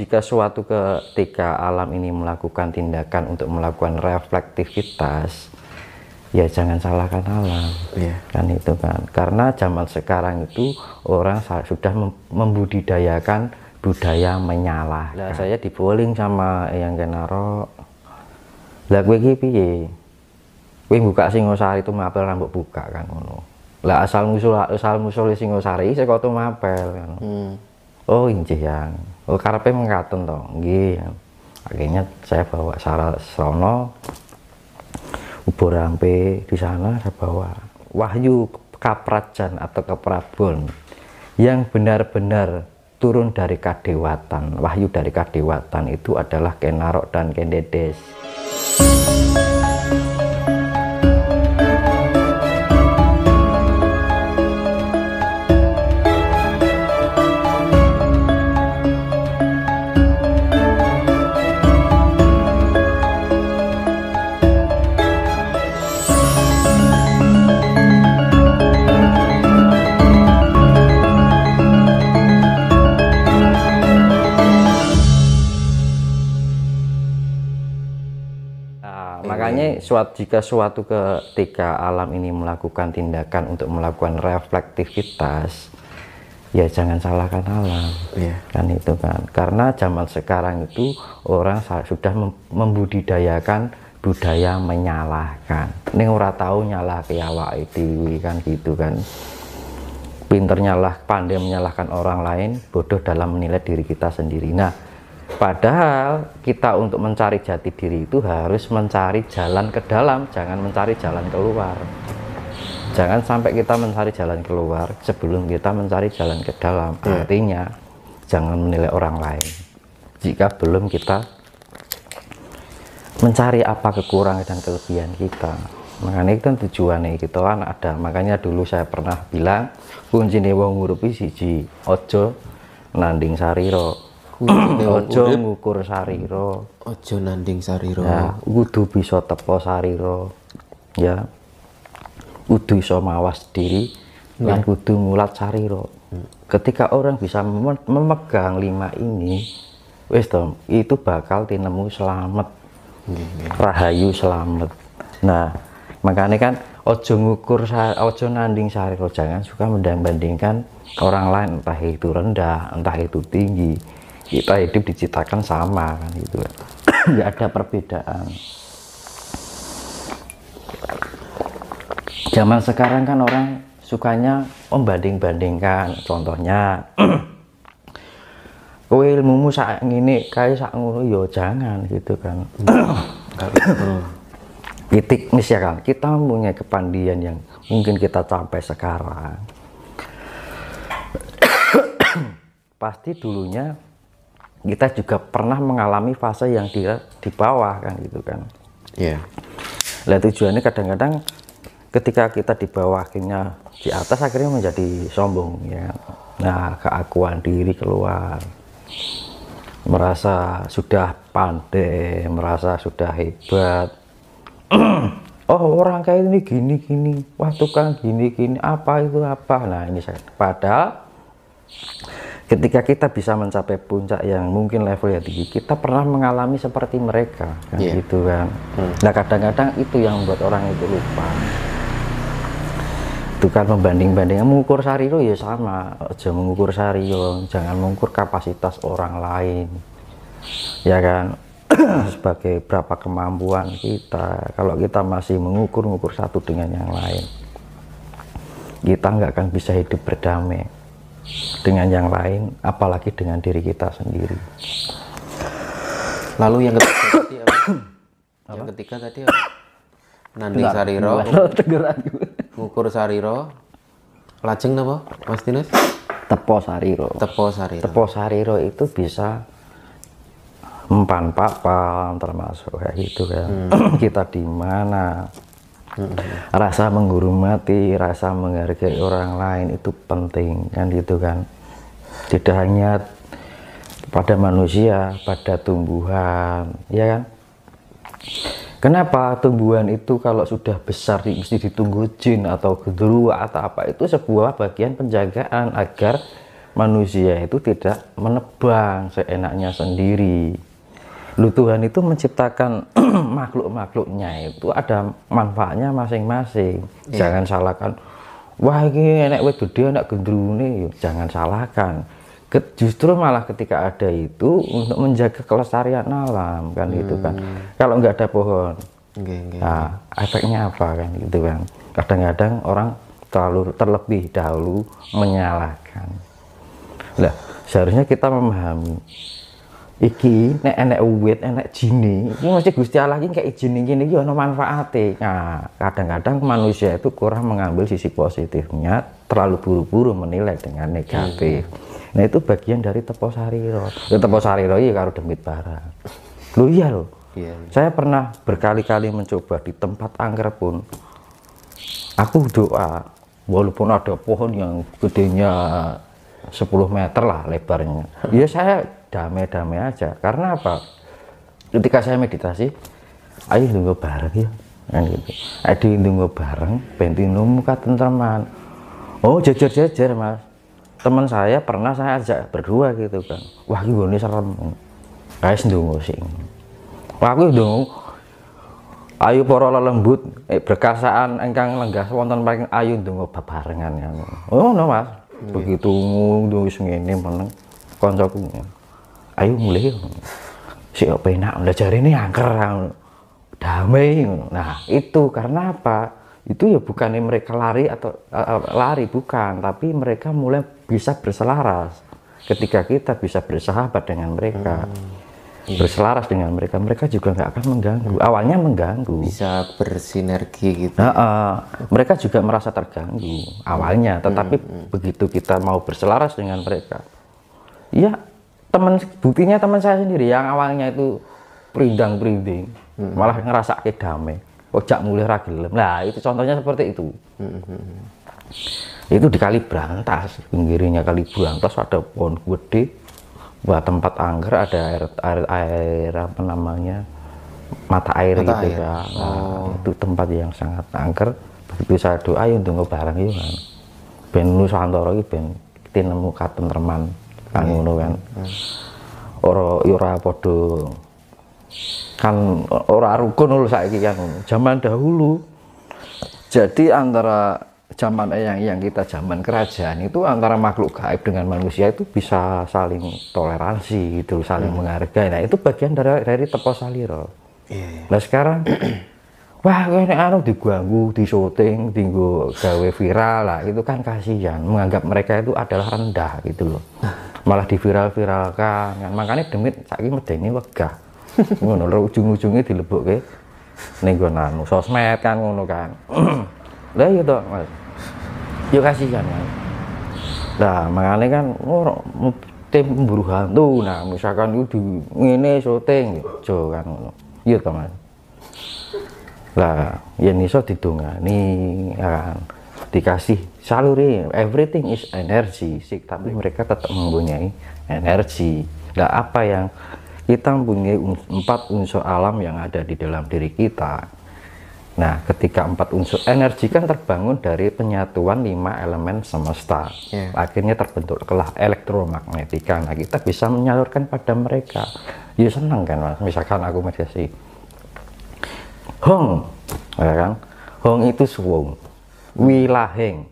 jika suatu ketika alam ini melakukan tindakan untuk melakukan reflektivitas ya jangan salahkan alam yeah. kan itu kan karena zaman sekarang itu orang sudah membudidayakan budaya menyalah nah, saya diboling sama yang kenaro lah gue gipi piye gue buka singosari itu mapel rambut buka kan lah asal musul asal musul singosari saya kau tuh mapel kan hmm oh ini yang oh karepe mengkaten toh gitu. akhirnya saya bawa Sarah Sono ubur rampe di sana saya bawa wahyu kaprajan atau keprabon yang benar-benar turun dari kadewatan wahyu dari kadewatan itu adalah kenarok dan kendedes suatu, jika suatu ketika alam ini melakukan tindakan untuk melakukan reflektivitas ya jangan salahkan alam yeah. kan itu kan karena zaman sekarang itu orang sudah membudidayakan budaya menyalahkan ini orang tahu nyalah kiawa itu kan gitu kan pinter nyalah pandai menyalahkan orang lain bodoh dalam menilai diri kita sendiri nah Padahal kita untuk mencari jati diri itu harus mencari jalan ke dalam, jangan mencari jalan keluar. Jangan sampai kita mencari jalan keluar sebelum kita mencari jalan ke dalam. Hmm. Artinya, jangan menilai orang lain jika belum kita mencari apa kekurangan dan kelebihan kita. Makanya itu tujuannya kita kan, gitu kan ada. Makanya dulu saya pernah bilang kunci wong ngurupi siji ojo nanding sariro Ojo ngukur sariro, ojo nanding sariro, ya kudu bisa tepo sariro, ya kudu bisa mawas diri dan lan ya. ngulat sariro hmm. ketika orang bisa memegang lima ini wis itu bakal tinemu selamat hmm. rahayu selamat nah makanya kan ojo ngukur ojo nanding sariro jangan suka mendang banding-bandingkan orang lain entah itu rendah entah itu tinggi kita hidup diciptakan sama kan gitu nggak ada perbedaan zaman sekarang kan orang sukanya membanding-bandingkan contohnya kowe ilmumu sak ngene kae sak ngono ya jangan gitu kan titik ya, kan kita mempunyai kepandian yang mungkin kita capai sekarang pasti dulunya kita juga pernah mengalami fase yang dia di bawah kan gitu kan. Iya. Yeah. Lah tujuannya kadang-kadang ketika kita di bawah akhirnya di atas akhirnya menjadi sombong ya. Nah keakuan diri keluar, merasa sudah pandai, merasa sudah hebat. oh orang kayak ini gini gini, wah tukang gini gini, apa itu apa? Nah ini saya. Padahal ketika kita bisa mencapai puncak yang mungkin levelnya tinggi kita pernah mengalami seperti mereka kan yeah. gitu kan hmm. nah kadang-kadang itu yang membuat orang itu lupa itu kan membanding bandingnya mengukur sario ya sama jangan mengukur sario jangan mengukur kapasitas orang lain ya kan sebagai berapa kemampuan kita kalau kita masih mengukur-ngukur satu dengan yang lain kita nggak akan bisa hidup berdamai dengan yang lain, apalagi dengan diri kita sendiri. Lalu yang ketiga tadi apa? apa? Yang ketiga tadi Nanding sariro. Ngukur sariro. Lajeng apa, Mas Dinas? Tepo sariro. Tepo sariro. Tepo sariro itu bisa empan papan termasuk kayak gitu kan. Hmm. kita di mana Mm-hmm. rasa menghormati rasa menghargai orang lain itu penting kan gitu kan tidak hanya pada manusia pada tumbuhan ya kan Kenapa tumbuhan itu kalau sudah besar mesti ditunggu jin atau genderuwa atau apa itu sebuah bagian penjagaan agar manusia itu tidak menebang seenaknya sendiri lu Tuhan itu menciptakan makhluk-makhluknya itu ada manfaatnya masing-masing yeah. jangan salahkan wah ini enak wedu dia enak gendrune ya, jangan salahkan justru malah ketika ada itu untuk menjaga kelestarian alam kan hmm. gitu kan hmm. kalau nggak ada pohon okay, nah, efeknya apa kan gitu kan kadang-kadang orang terlalu terlebih dahulu menyalahkan lah seharusnya kita memahami iki nek enek uwit enek jine iki mesti Gusti Allah iki kayak jine ngene iki ana manfaate nah kadang-kadang manusia itu kurang mengambil sisi positifnya terlalu buru-buru menilai dengan negatif iya. nah itu bagian dari tepo sariro ya tepo sariro ya karo demit bara lu iya lo iya, iya. saya pernah berkali-kali mencoba di tempat angker pun aku doa walaupun ada pohon yang gedenya 10 meter lah lebarnya ya saya damai-damai aja karena apa ketika saya meditasi ayo tunggu bareng ya kan gitu ayo tunggu bareng lu muka teman oh jajar jajar mas teman saya pernah saya ajak berdua gitu kan wah gue ini serem guys tunggu sih wah gue dong ayo poro lembut eh, berkasaan engkang lenggah wonton paling ayo tunggu bebarengan ya. Oh no Mas. Iya. Begitu ndung wis ini meneng kancaku ayo mulai si penak udah cari ini angker damai nah itu karena apa itu ya bukannya mereka lari atau uh, lari bukan tapi mereka mulai bisa berselaras ketika kita bisa bersahabat dengan mereka hmm. berselaras dengan mereka mereka juga nggak akan mengganggu hmm. awalnya mengganggu bisa bersinergi gitu nah, uh, mereka juga merasa terganggu awalnya tetapi hmm, hmm. begitu kita mau berselaras dengan mereka ya teman buktinya teman saya sendiri yang awalnya itu perindang perinding hmm. malah ngerasa ke damai ojak mulai ragil nah itu contohnya seperti itu hmm. itu di kali berantas pinggirnya kali berantas ada pohon gede buat tempat angker ada air air, air apa namanya mata air mata gitu air. ya nah, oh. itu tempat yang sangat angker begitu saya doa untuk barang itu iya kan ben nusantara itu ben kita nemu teman kan ngono kan ora ya ora padha kan ora rukun lho saiki kan zaman dahulu jadi antara zaman yang yang kita zaman kerajaan itu antara makhluk gaib dengan manusia itu bisa saling toleransi gitu saling hmm. menghargai nah itu bagian dari dari tepo saliro nah sekarang wah ini anu diganggu di syuting tinggu gawe viral lah itu kan kasihan menganggap mereka itu adalah rendah gitu loh malah diviral-viralkan kan makanya demit saiki ini wegah ngono lho ujung-ujunge dilebokke ning nanu sosmed kan ngono kan lah iya toh Mas yo kasih kan lah makanya kan ngoro tim buruh hantu nah misalkan itu di ngene syuting ya, jo kan ngono iya toh Mas lah yen iso didongani ya kan dikasih saluri everything is energy sih tapi mereka tetap mempunyai energi nah apa yang kita mempunyai empat unsur alam yang ada di dalam diri kita nah ketika empat unsur energi kan terbangun dari penyatuan lima elemen semesta yeah. akhirnya terbentuklah elektromagnetika nah kita bisa menyalurkan pada mereka ya senang kan mas misalkan aku meditasi Hong ya kan Hong itu suwung wilaheng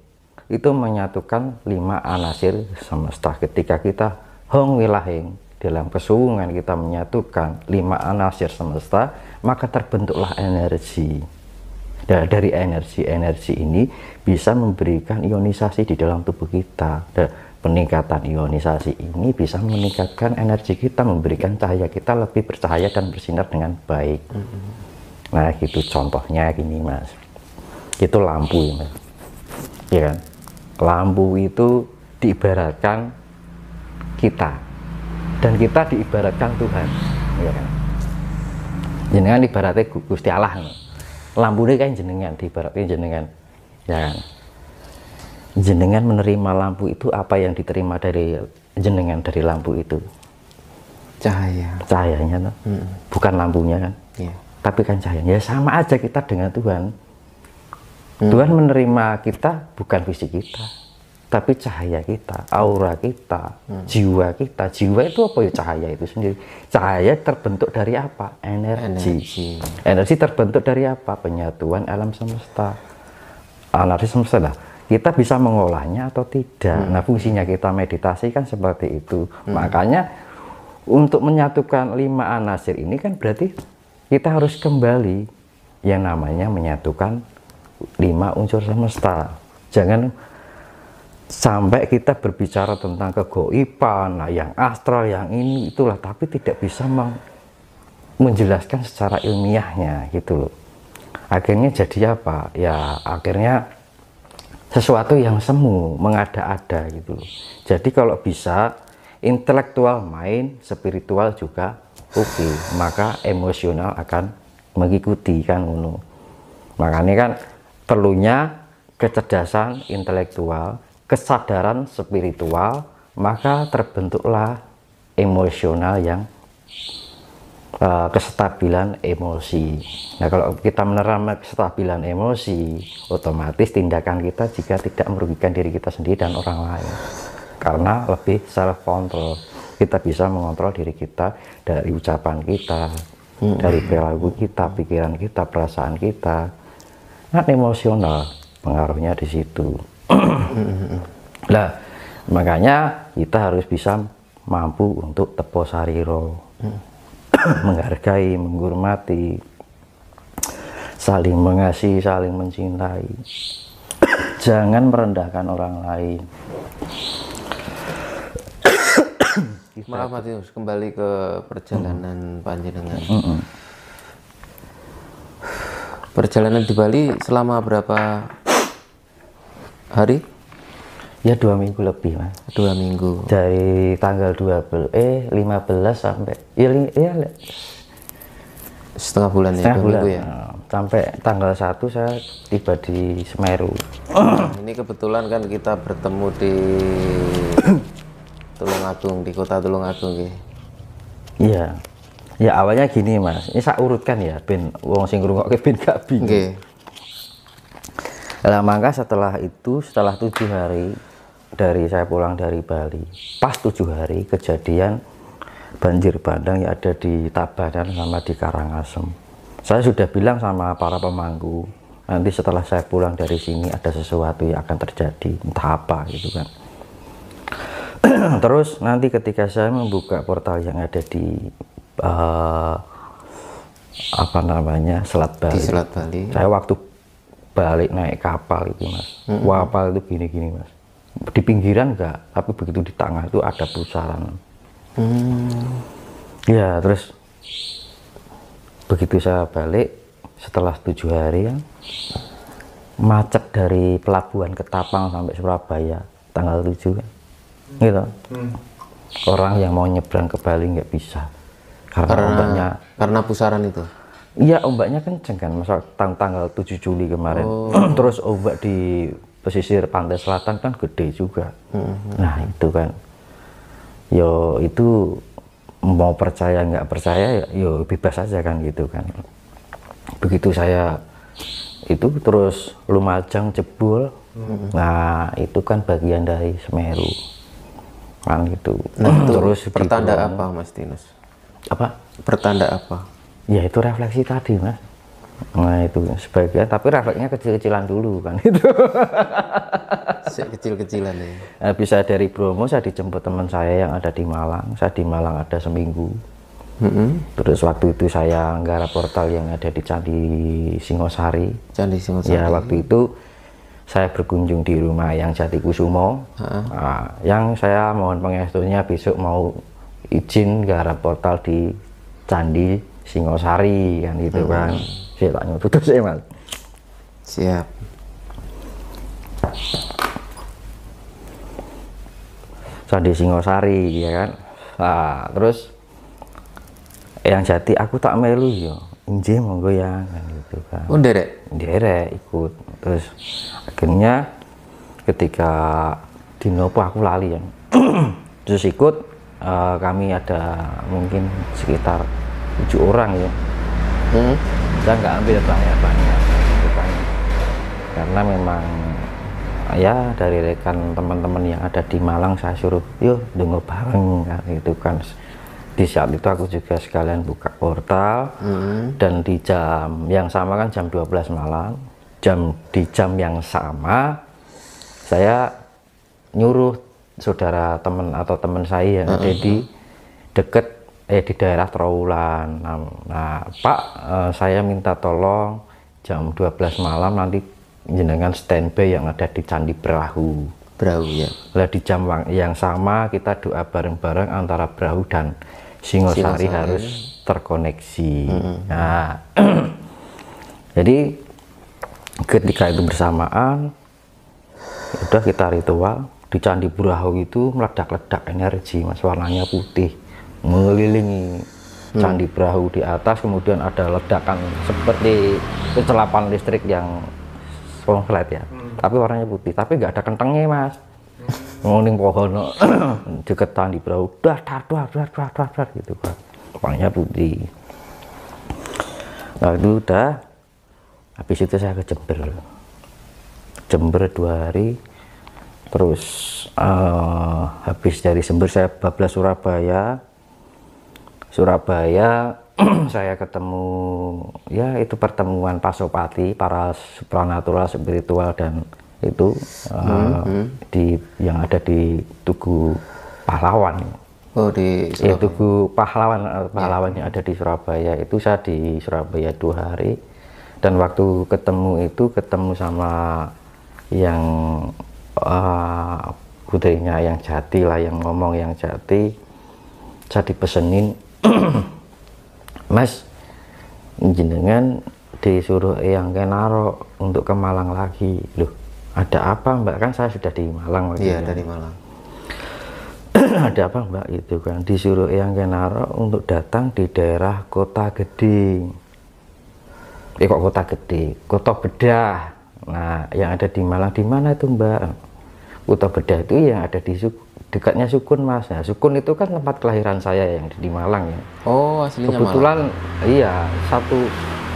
itu menyatukan lima anasir semesta ketika kita hong wilahing dalam kesungguhan kita menyatukan lima anasir semesta maka terbentuklah energi dan dari energi-energi ini bisa memberikan ionisasi di dalam tubuh kita dan peningkatan ionisasi ini bisa meningkatkan energi kita memberikan cahaya kita lebih bercahaya dan bersinar dengan baik nah itu contohnya gini mas itu lampu ya mas ya kan lampu itu diibaratkan kita dan kita diibaratkan Tuhan ya kan jenengan ibaratnya Gusti Allah lampu ini kan jenengan diibaratnya jenengan ya kan jenengan menerima lampu itu apa yang diterima dari jenengan dari lampu itu cahaya cahayanya no? hmm. bukan lampunya kan yeah. tapi kan cahayanya ya sama aja kita dengan Tuhan Hmm. Tuhan menerima kita bukan fisik kita, tapi cahaya kita, aura kita, hmm. jiwa kita. Jiwa itu apa ya cahaya itu sendiri? Cahaya terbentuk dari apa? Energi. Energi, Energi terbentuk dari apa? Penyatuan alam semesta. Alam semesta lah. Kita bisa mengolahnya atau tidak. Hmm. Nah, fungsinya kita meditasi kan seperti itu. Hmm. Makanya untuk menyatukan lima anasir ini kan berarti kita harus kembali yang namanya menyatukan lima unsur semesta jangan sampai kita berbicara tentang kegoipan nah yang astral yang ini itulah tapi tidak bisa meng menjelaskan secara ilmiahnya gitu loh akhirnya jadi apa ya akhirnya sesuatu yang semu mengada-ada gitu loh jadi kalau bisa intelektual main spiritual juga oke okay. maka emosional akan mengikuti kan Uno makanya kan perlunya kecerdasan intelektual, kesadaran spiritual, maka terbentuklah emosional yang uh, kestabilan emosi. Nah, kalau kita menerima kestabilan emosi, otomatis tindakan kita jika tidak merugikan diri kita sendiri dan orang lain. Karena lebih self control. Kita bisa mengontrol diri kita dari ucapan kita, hmm. dari perilaku kita, pikiran kita, perasaan kita sangat emosional pengaruhnya di situ lah makanya kita harus bisa mampu untuk tepo sariro menghargai menghormati saling mengasihi saling mencintai jangan merendahkan orang lain maaf Matius kembali ke perjalanan mm. panjenengan mm -mm perjalanan di Bali selama berapa hari? Ya dua minggu lebih mas. Dua minggu. Dari tanggal 12 eh 15 sampai ya, ya, ya setengah bulan setengah ya, dua bulan. minggu ya. Nah, sampai tanggal 1 saya tiba di Semeru. Nah, ini kebetulan kan kita bertemu di Tulungagung di kota Tulungagung ya. Iya. Ya awalnya gini mas, ini saya urutkan ya, pin wong sing ngrungokke pin gak bingung. Okay. Lah maka setelah itu, setelah tujuh hari dari saya pulang dari Bali, pas tujuh hari kejadian banjir bandang yang ada di Tabanan sama di Karangasem. Saya sudah bilang sama para pemangku, nanti setelah saya pulang dari sini ada sesuatu yang akan terjadi, entah apa gitu kan. Terus nanti ketika saya membuka portal yang ada di uh, apa namanya Selat Bali. Di Selat Bali. Saya waktu balik naik kapal itu mas, mm -hmm. kapal itu gini-gini mas. Di pinggiran enggak, tapi begitu di tengah itu ada pusaran. Hmm. Ya terus begitu saya balik setelah tujuh hari ya, macet dari pelabuhan ke Tapang sampai Surabaya tanggal tujuh, kan. gitu hmm. orang yang mau nyebrang ke Bali nggak bisa karena, karena ombaknya karena pusaran itu iya ombaknya kenceng kan masa tang tanggal 7 Juli kemarin oh. terus ombak di pesisir pantai selatan kan gede juga hmm. nah itu kan yo itu mau percaya nggak percaya ya, yo bebas saja kan gitu kan begitu saya itu terus lumajang mm hmm. nah itu kan bagian dari Semeru kan gitu nah, terus pertanda apa Mas Tinus apa pertanda apa ya itu refleksi tadi mas Nah itu sebagian, tapi refleksnya kecil-kecilan dulu kan itu. kecil-kecilan ya. Nah, bisa dari Bromo saya dijemput teman saya yang ada di Malang. Saya di Malang ada seminggu. Mm -hmm. Terus waktu itu saya nggarap portal yang ada di Candi Singosari. Candi Singosari. Ya waktu itu saya berkunjung di rumah yang Jati Kusumo. Uh -huh. nah, yang saya mohon pengestunya besok mau izin ke portal di Candi Singosari kan gitu hmm. kan saya tak nyuruh sih ya mas siap Candi Singosari ya kan nah, terus yang jati aku tak melu yo inje monggo ya kan gitu kan oh derek derek ikut terus akhirnya ketika dinopo aku lali ya terus ikut uh, kami ada mungkin sekitar tujuh orang ya hmm? kita nggak ambil banyak-banyak karena memang ya dari rekan teman-teman yang ada di Malang saya suruh yuk dengar bareng kan itu kan di saat itu aku juga sekalian buka portal hmm. dan di jam yang sama kan jam 12 malam jam di jam yang sama saya nyuruh saudara teman atau teman saya yang ada di deket eh di daerah Trawulan. Nah, nah Pak eh, saya minta tolong jam 12 malam nanti jenengan standby yang ada di Candi Perahu. Perahu ya. Lah di jam yang sama kita doa bareng-bareng antara Perahu dan Singosari, Singosari. harus terkoneksi. Mm -hmm. Nah, jadi ketika itu bersamaan, udah kita ritual di Candi Burahu itu meledak-ledak energi mas warnanya putih mengelilingi hmm. Candi Burahu di atas kemudian ada ledakan seperti kecelapan listrik yang songlet ya hmm. tapi warnanya putih tapi nggak ada kentengnya mas ngomongin hmm. pohon deket Candi Burahu dah dah dah dah dah dah dah gitu kan warnanya putih nah itu udah habis itu saya ke Jember Jember dua hari terus uh, habis dari sembur saya bablas Surabaya Surabaya saya ketemu ya itu pertemuan pasopati para supranatural spiritual dan itu uh, mm -hmm. di yang ada di Tugu Pahlawan Oh di ya Tugu Pahlawan eh, ya. pahlawan yeah. yang ada di Surabaya itu saya di Surabaya dua hari dan waktu ketemu itu ketemu sama yang uh, eh, putrinya yang jati lah yang ngomong yang jati saya dipesenin mas jenengan disuruh yang kenaro untuk ke Malang lagi loh ada apa mbak kan saya sudah di Malang waktu iya dari Malang ada apa mbak itu kan disuruh yang kenaro untuk datang di daerah kota gede eh kok kota gede kota bedah nah yang ada di Malang di mana itu mbak Kuto Gede itu yang ada di dekatnya Sukun mas. Nah, Sukun itu kan tempat kelahiran saya yang di Malang ya. Oh aslinya Kebetulan Malang. iya satu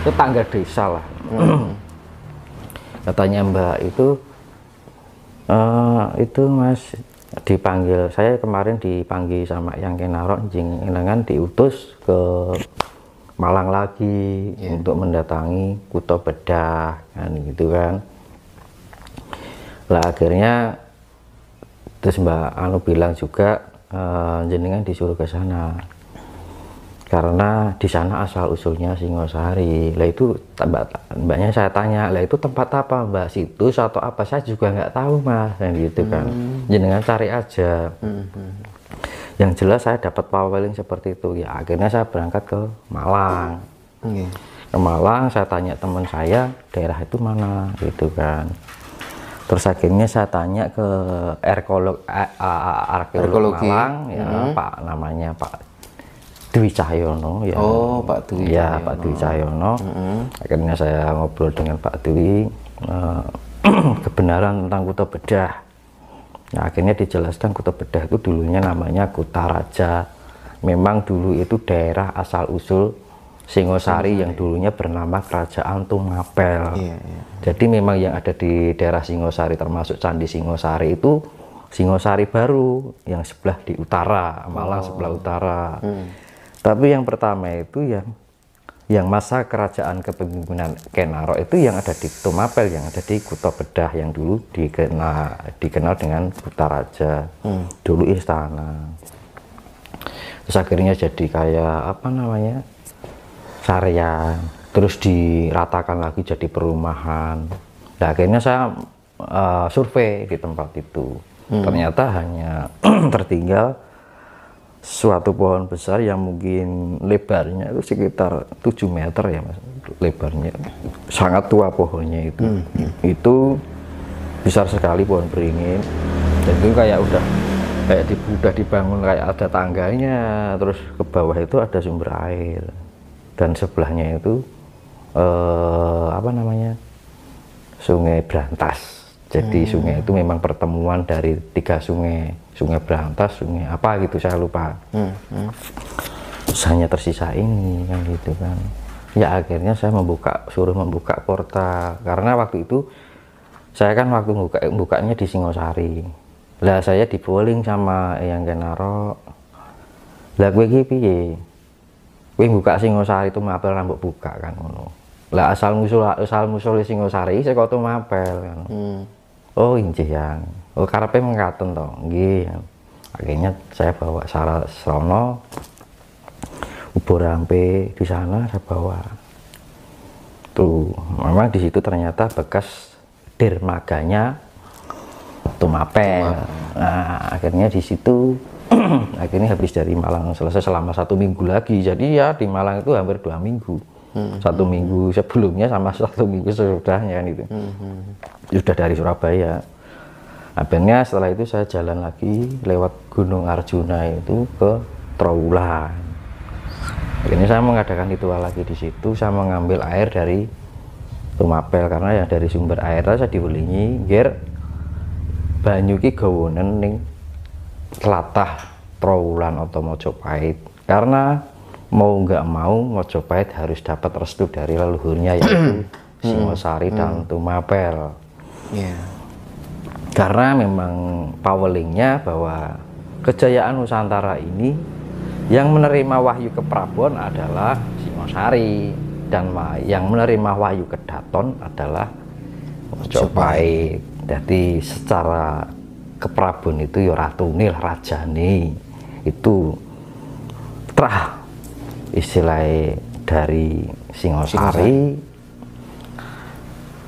tetangga desa lah. Hmm. Katanya Mbak itu uh, itu mas dipanggil saya kemarin dipanggil sama yang kenarok jing kan diutus ke Malang lagi yeah. untuk mendatangi Kuto Bedah kan gitu kan lah akhirnya terus Mbak Anu bilang juga uh, jenengan disuruh ke sana karena di sana asal usulnya Singosari lah itu mbak, mbaknya saya tanya lah itu tempat apa mbak situs atau apa saya juga nggak tahu mas yang gitu kan hmm. jenengan cari aja hmm, hmm. yang jelas saya dapat paweling seperti itu ya akhirnya saya berangkat ke Malang hmm. ke Malang saya tanya teman saya daerah itu mana gitu kan terus akhirnya saya tanya ke arkeolog arkeolog Malang ya hmm. Pak namanya Pak Dwi Cahyono ya Oh Pak Dwi ya Cahyono. Pak Dwi Cahyono hmm. akhirnya saya ngobrol dengan Pak Dwi uh, kebenaran tentang Kuta Bedah nah akhirnya dijelaskan Kuta Bedah itu dulunya namanya Kuta Raja memang dulu itu daerah asal usul Singosari, Singosari yang dulunya bernama Kerajaan Tumapel. Yeah, yeah. Jadi memang yang ada di daerah Singosari termasuk Candi Singosari itu Singosari baru yang sebelah di utara, malah oh. sebelah utara. Hmm. Tapi yang pertama itu yang yang masa kerajaan kepemimpinan Kenaro itu yang ada di Tumapel, yang ada di Kuto Bedah yang dulu dikenal dikenal dengan Raja hmm. dulu istana. Terus akhirnya jadi kayak apa namanya? Sarian terus diratakan lagi jadi perumahan nah akhirnya saya uh, survei di tempat itu hmm. ternyata hanya tertinggal suatu pohon besar yang mungkin lebarnya itu sekitar 7 meter ya mas lebarnya sangat tua pohonnya itu hmm, hmm. itu besar sekali pohon beringin dan itu kayak udah kayak di, udah dibangun kayak ada tangganya terus ke bawah itu ada sumber air dan sebelahnya itu eh, apa namanya Sungai Brantas. Jadi hmm. sungai itu memang pertemuan dari tiga sungai, Sungai Brantas, Sungai apa gitu saya lupa. Hmm. hmm. hanya tersisa ini kan gitu kan. Ya akhirnya saya membuka suruh membuka portal karena waktu itu saya kan waktu buka bukanya di Singosari. Lah saya di bowling sama yang Kenaro. Lah gue iki piye? Gue buka Singosari itu mapel rambut buka kan ngono lah asal musul asal musul Singosari tuh mapel kan. Hmm. Oh inci yang. Oh karepe mengkaten toh gih Akhirnya saya bawa sarah serono ubur rampe di sana saya bawa. Tuh, memang di situ ternyata bekas dermaganya tuh Tumapel. Nah, akhirnya di situ akhirnya habis dari Malang selesai selama satu minggu lagi. Jadi ya di Malang itu hampir dua minggu hmm. satu minggu sebelumnya sama satu minggu sesudahnya gitu kan hmm. Ya sudah dari Surabaya akhirnya setelah itu saya jalan lagi lewat Gunung Arjuna itu ke Trawulan ini saya mengadakan ritual lagi di situ saya mengambil air dari Tumapel karena yang dari sumber air saya diwelingi ger banyuki ki gawonen ning Trawulan atau Mojopahit karena mau nggak mau Ngojopahit harus dapat restu dari leluhurnya yaitu Singosari hmm. hmm. dan Tumapel. Yeah. Karena memang powerlingnya bahwa kejayaan Nusantara ini yang menerima wahyu ke Prabon adalah Singosari dan yang menerima wahyu ke Daton adalah Mojopahit. Jadi secara ke Prabon itu ya Raja nih itu terah istilah dari Singosari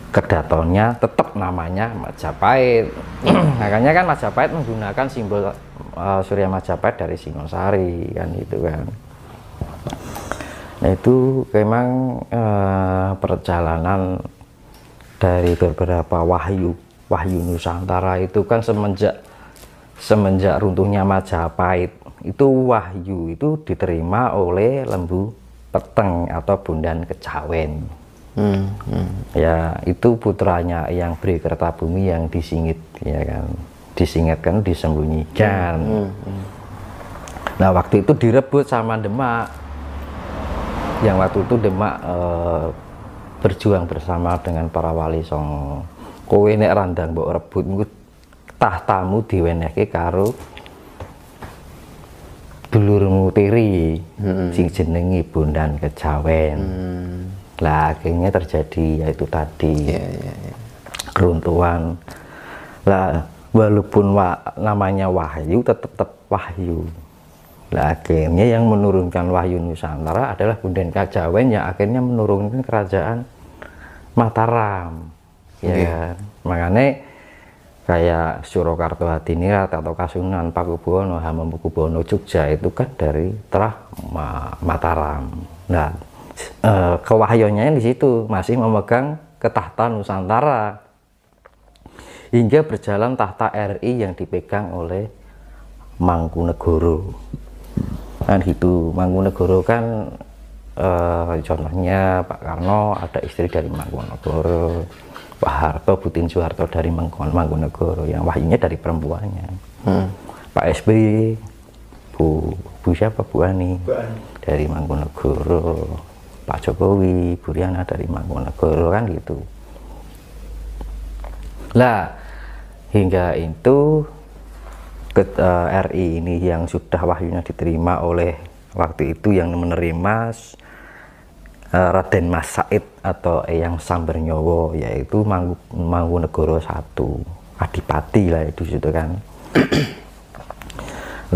kedatonya tetap namanya Majapahit hmm. makanya kan Majapahit menggunakan simbol uh, Surya Majapahit dari Singosari kan gitu kan nah itu memang uh, perjalanan dari beberapa wahyu wahyu Nusantara itu kan semenjak semenjak runtuhnya Majapahit itu wahyu itu diterima oleh lembu peteng atau bundan kecawen hmm, hmm. ya itu putranya yang beri kereta bumi yang disingit ya kan disingatkan disembunyikan hmm, hmm, hmm. nah waktu itu direbut sama demak yang waktu itu demak eh, berjuang bersama dengan para wali song kowe nek randang mbok rebut tahtamu diwenehke karo dulurmu tiri hmm. sing jenengi bundan Kejawen. Hmm. Lah akhirnya terjadi yaitu tadi. Yeah, yeah, yeah. Keruntuhan. Lah walaupun wa, namanya wahyu tetap tetap wahyu. Lah akhirnya yang menurunkan wahyu Nusantara adalah bundan Kejawen yang akhirnya menurunkan kerajaan Mataram. Ya yeah. Kan? Makanya kayak Surakarta Hadinirat atau Kasunan Pakubuwono Hamengkubuwono Jogja itu kan dari terah Mataram. Nah, e, eh, kewahyonya di situ masih memegang ketahtaan Nusantara hingga berjalan tahta RI yang dipegang oleh Mangkunegoro. Kan gitu. Mangkunegoro kan e, contohnya Pak Karno ada istri dari Mangkunegoro Pak Harto, Putin Soeharto dari Mangkunegoro yang wahyunya dari perempuannya. Hmm. Pak SBY, Bu, Bu siapa Bu Ani, Bu Ani. dari Mangkunegoro. Pak Jokowi, Bu Riana dari Mangkunegoro kan gitu. Lah, hingga itu ke uh, eh, RI ini yang sudah wahyunya diterima oleh waktu itu yang menerima Eh, Raden Mas Said atau Eyang eh, Sambernyowo yaitu Manggu, Mangkunegoro satu adipati lah itu situ kan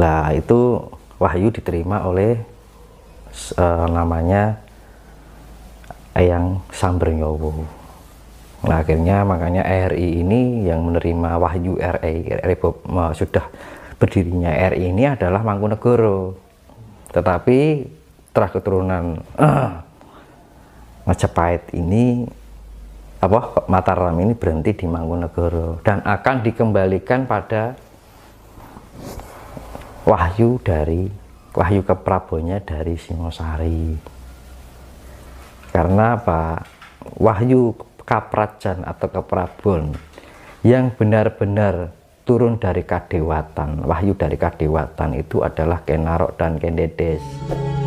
lah itu wahyu diterima oleh uh, namanya Eyang Sambernyowo nah akhirnya makanya RI ini yang menerima wahyu RI, RI sudah berdirinya RI ini adalah Mangkunegoro tetapi terah keturunan uh, Majapahit ini apa Mataram ini berhenti di Mangkunegoro dan akan dikembalikan pada wahyu dari wahyu ke Prabonya dari Singosari karena apa wahyu kaprajan atau keprabon yang benar-benar turun dari kadewatan wahyu dari kadewatan itu adalah Kenarok dan Kendedes.